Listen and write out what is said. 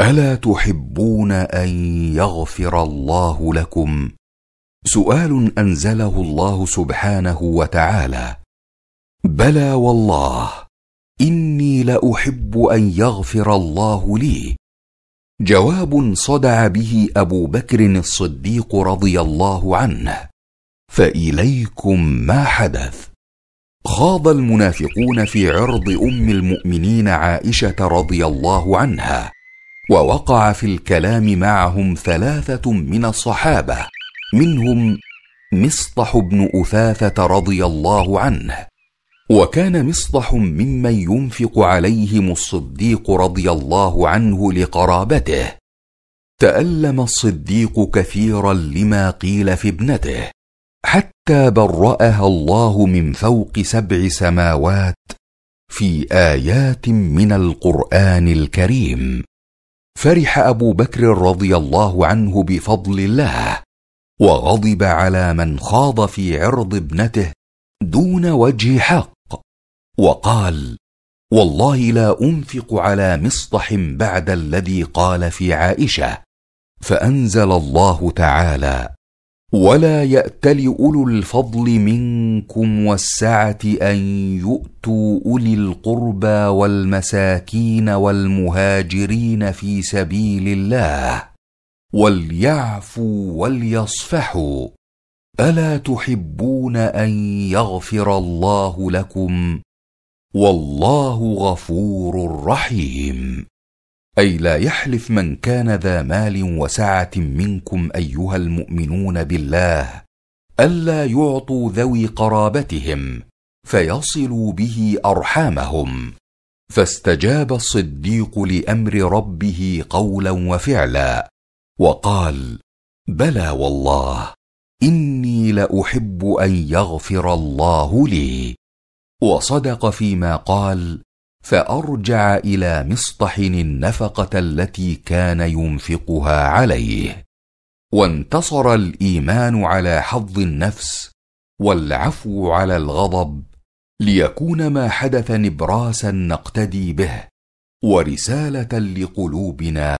الا تحبون ان يغفر الله لكم سؤال انزله الله سبحانه وتعالى بلى والله اني لاحب ان يغفر الله لي جواب صدع به ابو بكر الصديق رضي الله عنه فاليكم ما حدث خاض المنافقون في عرض ام المؤمنين عائشه رضي الله عنها ووقع في الكلام معهم ثلاثه من الصحابه منهم مصطح بن اثاثه رضي الله عنه وكان مصطح ممن ينفق عليهم الصديق رضي الله عنه لقرابته تالم الصديق كثيرا لما قيل في ابنته حتى براها الله من فوق سبع سماوات في ايات من القران الكريم فرح ابو بكر رضي الله عنه بفضل الله وغضب على من خاض في عرض ابنته دون وجه حق وقال والله لا انفق على مصطح بعد الذي قال في عائشه فانزل الله تعالى ولا ياتل اولو الفضل منكم والسعه ان يؤتوا اولي القربى والمساكين والمهاجرين في سبيل الله وليعفوا وليصفحوا الا تحبون ان يغفر الله لكم والله غفور رحيم اي لا يحلف من كان ذا مال وسعه منكم ايها المؤمنون بالله الا يعطوا ذوي قرابتهم فيصلوا به ارحامهم فاستجاب الصديق لامر ربه قولا وفعلا وقال بلى والله اني لاحب ان يغفر الله لي وصدق فيما قال فارجع الى مصطحن النفقه التي كان ينفقها عليه وانتصر الايمان على حظ النفس والعفو على الغضب ليكون ما حدث نبراسا نقتدي به ورساله لقلوبنا